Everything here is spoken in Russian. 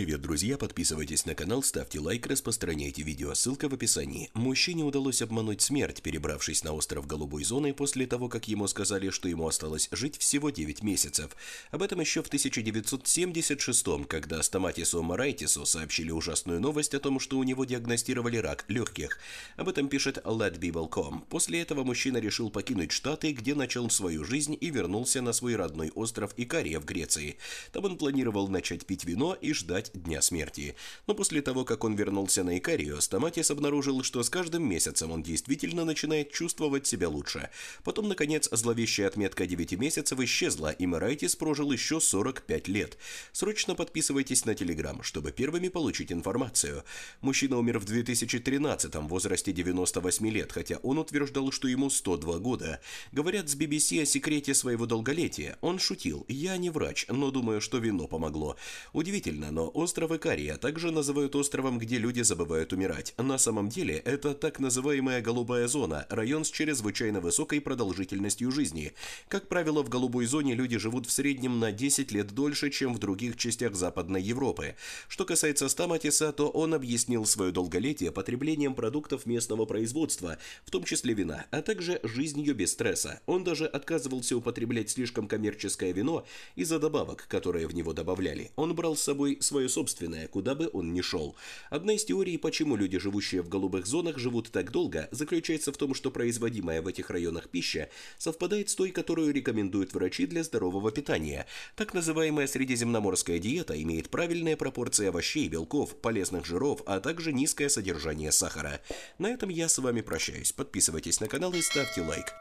Привет, друзья! Подписывайтесь на канал, ставьте лайк, распространяйте видео, ссылка в описании. Мужчине удалось обмануть смерть, перебравшись на остров Голубой Зоны после того, как ему сказали, что ему осталось жить всего 9 месяцев. Об этом еще в 1976 когда Стаматису Марайтису сообщили ужасную новость о том, что у него диагностировали рак легких. Об этом пишет LadBeeble.com. После этого мужчина решил покинуть Штаты, где начал свою жизнь и вернулся на свой родной остров Икария в Греции. Там он планировал начать пить вино и ждать дня смерти. Но после того, как он вернулся на Икарио, Стаматис обнаружил, что с каждым месяцем он действительно начинает чувствовать себя лучше. Потом, наконец, зловещая отметка 9 месяцев исчезла, и Морайтис прожил еще 45 лет. Срочно подписывайтесь на Телеграм, чтобы первыми получить информацию. Мужчина умер в 2013 в возрасте 98 лет, хотя он утверждал, что ему 102 года. Говорят с BBC о секрете своего долголетия. Он шутил, я не врач, но думаю, что вино помогло. Удивительно, но остров Икари, а также называют островом, где люди забывают умирать. На самом деле, это так называемая «голубая зона», район с чрезвычайно высокой продолжительностью жизни. Как правило, в голубой зоне люди живут в среднем на 10 лет дольше, чем в других частях Западной Европы. Что касается Стаматиса, то он объяснил свое долголетие потреблением продуктов местного производства, в том числе вина, а также жизнью без стресса. Он даже отказывался употреблять слишком коммерческое вино из-за добавок, которые в него добавляли. Он брал с собой свою свое собственное, куда бы он ни шел. Одна из теорий, почему люди, живущие в голубых зонах, живут так долго, заключается в том, что производимая в этих районах пища совпадает с той, которую рекомендуют врачи для здорового питания. Так называемая средиземноморская диета имеет правильные пропорции овощей, белков, полезных жиров, а также низкое содержание сахара. На этом я с вами прощаюсь. Подписывайтесь на канал и ставьте лайк.